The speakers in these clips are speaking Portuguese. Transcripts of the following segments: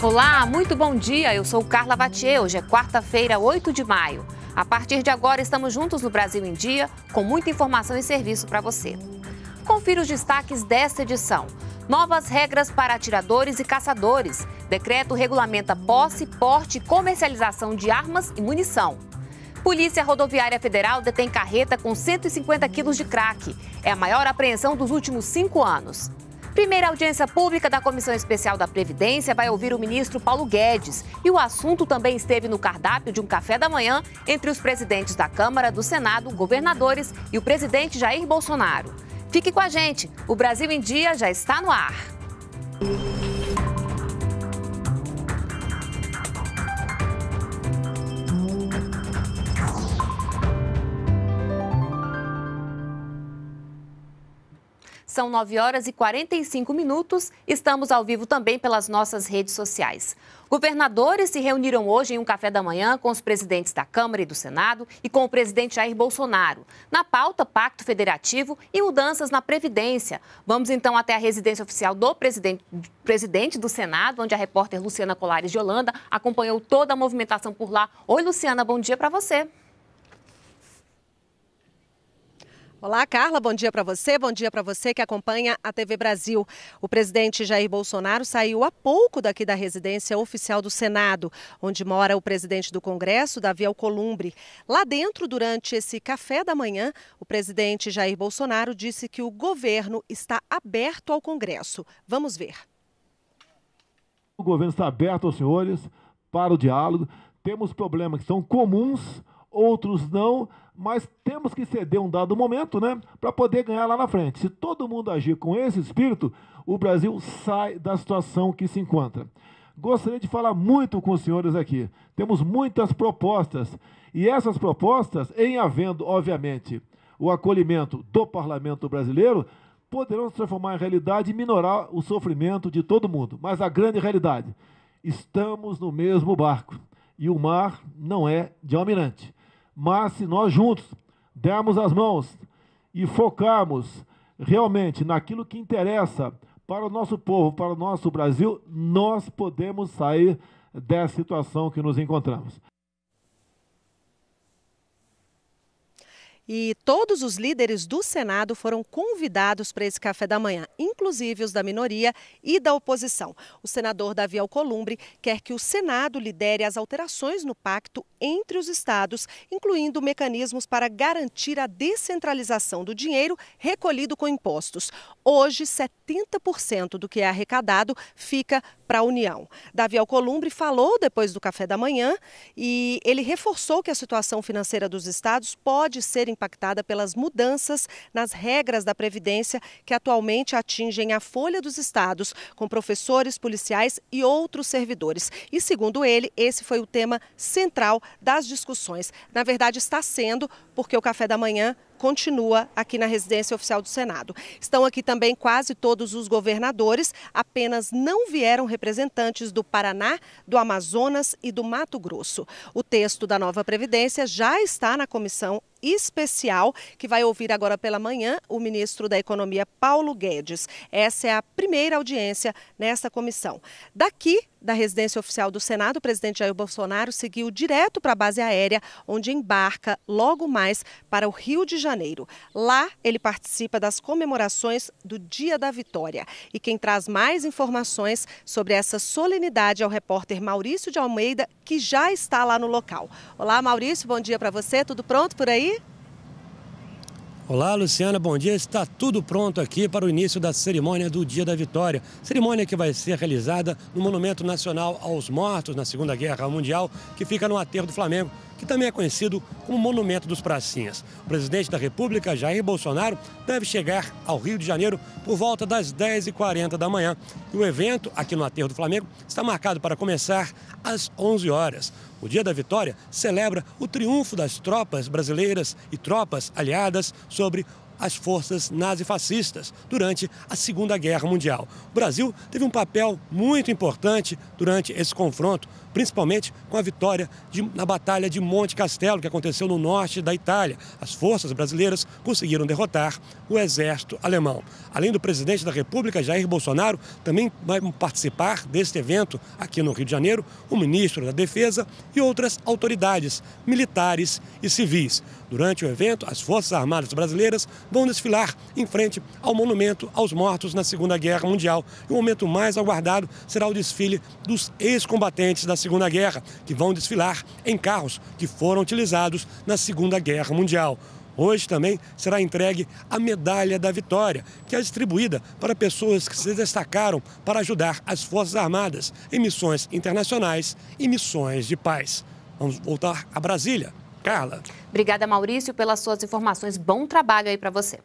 Olá, muito bom dia. Eu sou Carla Vatier. Hoje é quarta-feira, 8 de maio. A partir de agora, estamos juntos no Brasil em Dia, com muita informação e serviço para você. Confira os destaques desta edição. Novas regras para atiradores e caçadores. Decreto regulamenta posse, porte e comercialização de armas e munição. Polícia Rodoviária Federal detém carreta com 150 quilos de crack. É a maior apreensão dos últimos cinco anos. Primeira audiência pública da Comissão Especial da Previdência vai ouvir o ministro Paulo Guedes. E o assunto também esteve no cardápio de um café da manhã entre os presidentes da Câmara, do Senado, governadores e o presidente Jair Bolsonaro. Fique com a gente, o Brasil em Dia já está no ar. são 9 horas e 45 minutos. Estamos ao vivo também pelas nossas redes sociais. Governadores se reuniram hoje em um café da manhã com os presidentes da Câmara e do Senado e com o presidente Jair Bolsonaro. Na pauta, Pacto Federativo e mudanças na Previdência. Vamos então até a residência oficial do presidente, presidente do Senado, onde a repórter Luciana Colares de Holanda acompanhou toda a movimentação por lá. Oi, Luciana, bom dia para você. Olá, Carla. Bom dia para você. Bom dia para você que acompanha a TV Brasil. O presidente Jair Bolsonaro saiu há pouco daqui da residência oficial do Senado, onde mora o presidente do Congresso, Davi Alcolumbre. Lá dentro, durante esse café da manhã, o presidente Jair Bolsonaro disse que o governo está aberto ao Congresso. Vamos ver. O governo está aberto aos senhores para o diálogo. Temos problemas que são comuns, outros não mas temos que ceder um dado momento, né, para poder ganhar lá na frente. Se todo mundo agir com esse espírito, o Brasil sai da situação que se encontra. Gostaria de falar muito com os senhores aqui. Temos muitas propostas e essas propostas, em havendo, obviamente, o acolhimento do parlamento brasileiro, poderão se transformar em realidade e minorar o sofrimento de todo mundo. Mas a grande realidade, estamos no mesmo barco e o mar não é de almirante. Mas se nós juntos dermos as mãos e focarmos realmente naquilo que interessa para o nosso povo, para o nosso Brasil, nós podemos sair dessa situação que nos encontramos. E todos os líderes do Senado foram convidados para esse café da manhã, inclusive os da minoria e da oposição. O senador Davi Alcolumbre quer que o Senado lidere as alterações no pacto entre os estados, incluindo mecanismos para garantir a descentralização do dinheiro recolhido com impostos. Hoje, 70% do que é arrecadado fica para a União. Davi Alcolumbre falou depois do café da manhã e ele reforçou que a situação financeira dos estados pode ser impactada pelas mudanças nas regras da Previdência que atualmente atingem a folha dos estados, com professores, policiais e outros servidores. E, segundo ele, esse foi o tema central das discussões. Na verdade, está sendo, porque o café da manhã continua aqui na residência oficial do Senado. Estão aqui também quase todos os governadores, apenas não vieram representantes do Paraná, do Amazonas e do Mato Grosso. O texto da nova Previdência já está na comissão especial que vai ouvir agora pela manhã o ministro da Economia, Paulo Guedes. Essa é a primeira audiência nessa comissão. Daqui da residência oficial do Senado, o presidente Jair Bolsonaro seguiu direto para a base aérea, onde embarca logo mais para o Rio de Janeiro Janeiro. Lá, ele participa das comemorações do Dia da Vitória. E quem traz mais informações sobre essa solenidade é o repórter Maurício de Almeida, que já está lá no local. Olá, Maurício, bom dia para você. Tudo pronto por aí? Olá, Luciana, bom dia. Está tudo pronto aqui para o início da cerimônia do Dia da Vitória. Cerimônia que vai ser realizada no Monumento Nacional aos Mortos na Segunda Guerra Mundial, que fica no Aterro do Flamengo que também é conhecido como Monumento dos Pracinhas. O presidente da República, Jair Bolsonaro, deve chegar ao Rio de Janeiro por volta das 10h40 da manhã. E o evento, aqui no Aterro do Flamengo, está marcado para começar às 11 horas. O Dia da Vitória celebra o triunfo das tropas brasileiras e tropas aliadas sobre às forças nazifascistas durante a Segunda Guerra Mundial. O Brasil teve um papel muito importante durante esse confronto, principalmente com a vitória de, na Batalha de Monte Castelo, que aconteceu no norte da Itália. As forças brasileiras conseguiram derrotar o exército alemão. Além do presidente da República, Jair Bolsonaro, também vai participar deste evento aqui no Rio de Janeiro, o ministro da Defesa e outras autoridades militares e civis. Durante o evento, as Forças Armadas brasileiras vão desfilar em frente ao monumento aos mortos na Segunda Guerra Mundial. E o momento mais aguardado será o desfile dos ex-combatentes da Segunda Guerra, que vão desfilar em carros que foram utilizados na Segunda Guerra Mundial. Hoje também será entregue a Medalha da Vitória, que é distribuída para pessoas que se destacaram para ajudar as Forças Armadas em missões internacionais e missões de paz. Vamos voltar a Brasília. Carla. Obrigada, Maurício, pelas suas informações. Bom trabalho aí para você.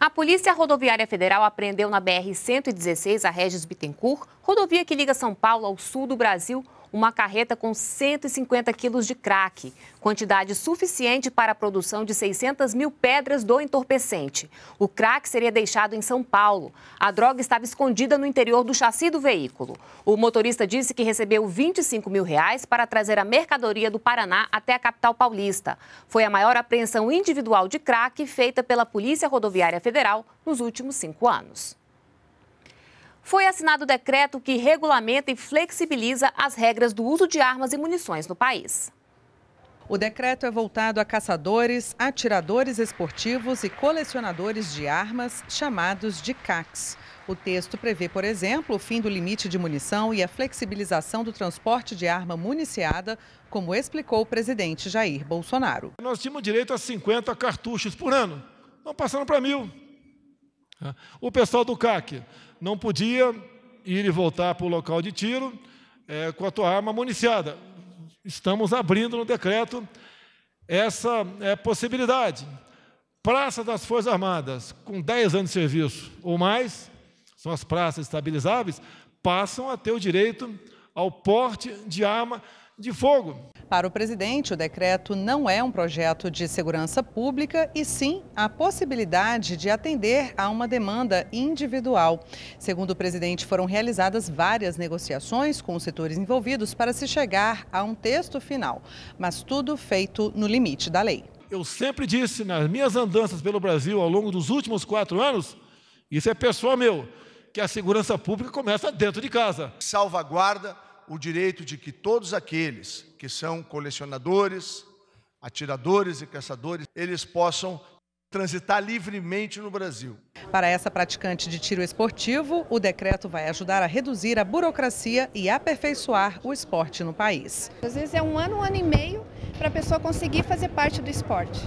A Polícia Rodoviária Federal apreendeu na BR-116, a Regis Bittencourt, rodovia que liga São Paulo ao sul do Brasil, uma carreta com 150 quilos de crack, quantidade suficiente para a produção de 600 mil pedras do entorpecente. O crack seria deixado em São Paulo. A droga estava escondida no interior do chassi do veículo. O motorista disse que recebeu 25 mil reais para trazer a mercadoria do Paraná até a capital paulista. Foi a maior apreensão individual de crack feita pela Polícia Rodoviária Federal nos últimos cinco anos foi assinado o decreto que regulamenta e flexibiliza as regras do uso de armas e munições no país. O decreto é voltado a caçadores, atiradores esportivos e colecionadores de armas, chamados de CACs. O texto prevê, por exemplo, o fim do limite de munição e a flexibilização do transporte de arma municiada, como explicou o presidente Jair Bolsonaro. Nós tínhamos direito a 50 cartuchos por ano, não passaram para mil. Né? O pessoal do CAC não podia ir e voltar para o local de tiro é, com a tua arma municiada. Estamos abrindo no decreto essa é, possibilidade. Praça das Forças Armadas, com 10 anos de serviço ou mais, são as praças estabilizáveis, passam a ter o direito ao porte de arma de fogo. Para o presidente, o decreto não é um projeto de segurança pública e sim a possibilidade de atender a uma demanda individual. Segundo o presidente, foram realizadas várias negociações com os setores envolvidos para se chegar a um texto final, mas tudo feito no limite da lei. Eu sempre disse nas minhas andanças pelo Brasil ao longo dos últimos quatro anos, isso é pessoal meu, que a segurança pública começa dentro de casa. Salvaguarda o direito de que todos aqueles que são colecionadores, atiradores e caçadores, eles possam transitar livremente no Brasil. Para essa praticante de tiro esportivo, o decreto vai ajudar a reduzir a burocracia e aperfeiçoar o esporte no país. Às vezes é um ano, um ano e meio para a pessoa conseguir fazer parte do esporte.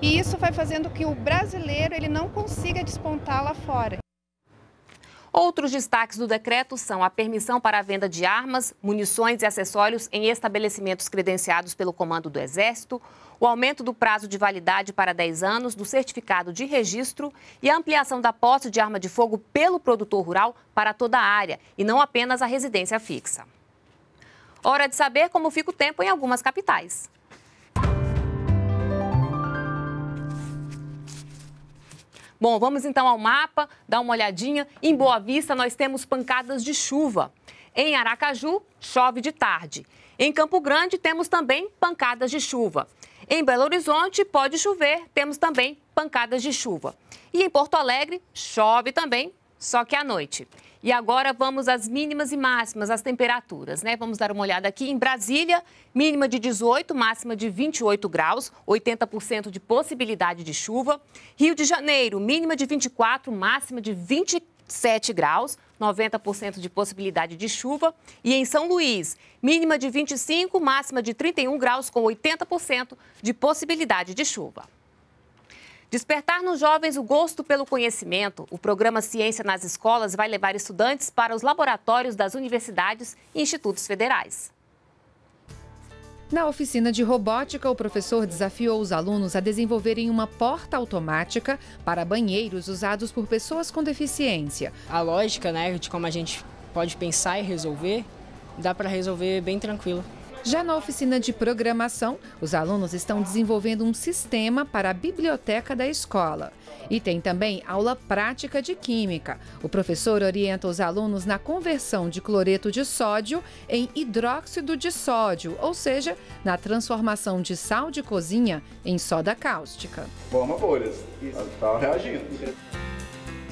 E isso vai fazendo que o brasileiro ele não consiga despontar lá fora. Outros destaques do decreto são a permissão para a venda de armas, munições e acessórios em estabelecimentos credenciados pelo Comando do Exército, o aumento do prazo de validade para 10 anos do certificado de registro e a ampliação da posse de arma de fogo pelo produtor rural para toda a área e não apenas a residência fixa. Hora de saber como fica o tempo em algumas capitais. Bom, vamos então ao mapa, dar uma olhadinha. Em Boa Vista, nós temos pancadas de chuva. Em Aracaju, chove de tarde. Em Campo Grande, temos também pancadas de chuva. Em Belo Horizonte, pode chover, temos também pancadas de chuva. E em Porto Alegre, chove também só que à noite. E agora vamos às mínimas e máximas, às temperaturas, né? Vamos dar uma olhada aqui. Em Brasília, mínima de 18, máxima de 28 graus, 80% de possibilidade de chuva. Rio de Janeiro, mínima de 24, máxima de 27 graus, 90% de possibilidade de chuva. E em São Luís, mínima de 25, máxima de 31 graus, com 80% de possibilidade de chuva. Despertar nos jovens o gosto pelo conhecimento, o programa Ciência nas Escolas vai levar estudantes para os laboratórios das universidades e institutos federais. Na oficina de robótica, o professor desafiou os alunos a desenvolverem uma porta automática para banheiros usados por pessoas com deficiência. A lógica né, de como a gente pode pensar e resolver, dá para resolver bem tranquilo. Já na oficina de programação, os alunos estão desenvolvendo um sistema para a biblioteca da escola. E tem também aula prática de química. O professor orienta os alunos na conversão de cloreto de sódio em hidróxido de sódio, ou seja, na transformação de sal de cozinha em soda cáustica. Forma bolhas, está reagindo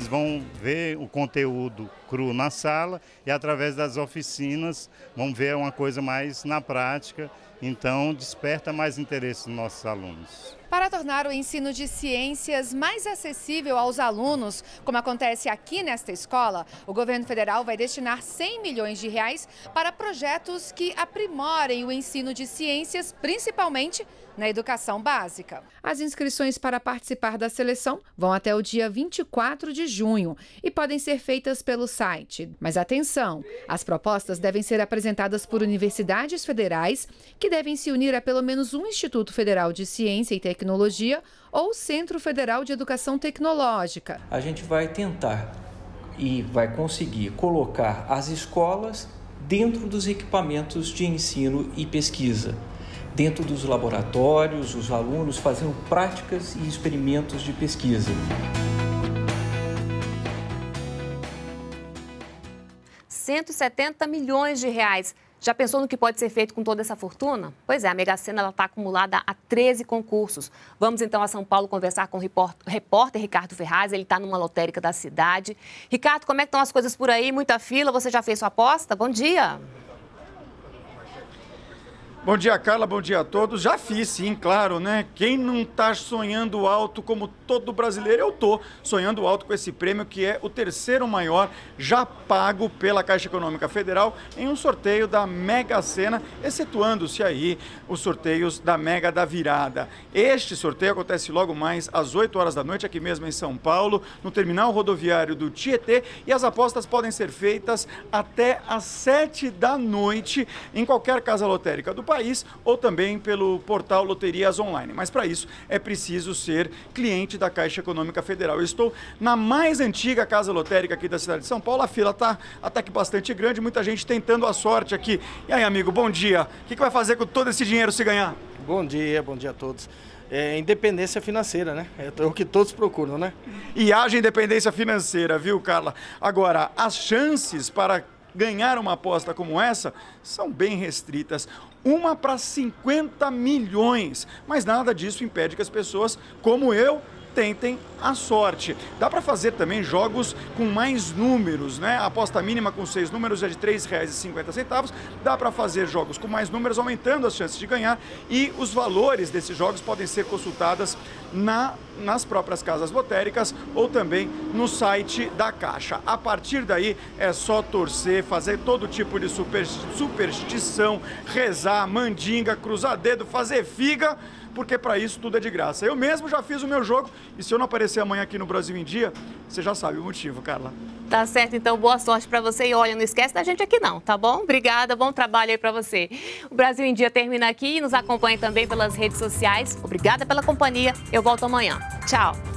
eles vão ver o conteúdo cru na sala e através das oficinas vão ver uma coisa mais na prática, então desperta mais interesse nos nossos alunos. Para tornar o ensino de ciências mais acessível aos alunos, como acontece aqui nesta escola, o governo federal vai destinar 100 milhões de reais para projetos que aprimorem o ensino de ciências, principalmente na educação básica. As inscrições para participar da seleção vão até o dia 24 de junho e podem ser feitas pelo site. Mas atenção, as propostas devem ser apresentadas por universidades federais que devem se unir a pelo menos um Instituto Federal de Ciência e Tecnologia ou Centro Federal de Educação Tecnológica. A gente vai tentar e vai conseguir colocar as escolas dentro dos equipamentos de ensino e pesquisa. Dentro dos laboratórios, os alunos faziam práticas e experimentos de pesquisa. R$ 170 milhões de reais. Já pensou no que pode ser feito com toda essa fortuna? Pois é, a Mega Sena está acumulada a 13 concursos. Vamos então a São Paulo conversar com o repórter Ricardo Ferraz, ele está numa lotérica da cidade. Ricardo, como é que estão as coisas por aí? Muita fila, você já fez sua aposta? Bom dia! Bom dia! Bom dia, Carla. Bom dia a todos. Já fiz, sim, claro, né? Quem não tá sonhando alto como todo brasileiro, eu tô sonhando alto com esse prêmio que é o terceiro maior já pago pela Caixa Econômica Federal em um sorteio da Mega Sena, excetuando-se aí os sorteios da Mega da Virada. Este sorteio acontece logo mais às 8 horas da noite aqui mesmo em São Paulo, no terminal rodoviário do Tietê, e as apostas podem ser feitas até às 7 da noite em qualquer casa lotérica do país ou também pelo portal Loterias Online. Mas para isso é preciso ser cliente da Caixa Econômica Federal. Eu estou na mais antiga casa lotérica aqui da cidade de São Paulo. A fila está até que bastante grande, muita gente tentando a sorte aqui. E aí, amigo, bom dia. O que, que vai fazer com todo esse dinheiro se ganhar? Bom dia, bom dia a todos. É, independência financeira, né? É o que todos procuram, né? E haja independência financeira, viu, Carla? Agora, as chances para ganhar uma aposta como essa são bem restritas. Uma para 50 milhões. Mas nada disso impede que as pessoas, como eu, tentem a sorte. Dá para fazer também jogos com mais números, né? A aposta mínima com seis números é de R$ 3,50. Dá para fazer jogos com mais números, aumentando as chances de ganhar. E os valores desses jogos podem ser consultadas na nas próprias casas lotéricas ou também no site da Caixa. A partir daí é só torcer, fazer todo tipo de super, superstição, rezar, mandinga, cruzar dedo, fazer figa, porque para isso tudo é de graça. Eu mesmo já fiz o meu jogo e se eu não aparecer amanhã aqui no Brasil em Dia, você já sabe o motivo, Carla. Tá certo, então boa sorte para você e olha, não esquece da gente aqui não, tá bom? Obrigada, bom trabalho aí para você. O Brasil em Dia termina aqui e nos acompanhe também pelas redes sociais. Obrigada pela companhia, eu volto amanhã. Ciao!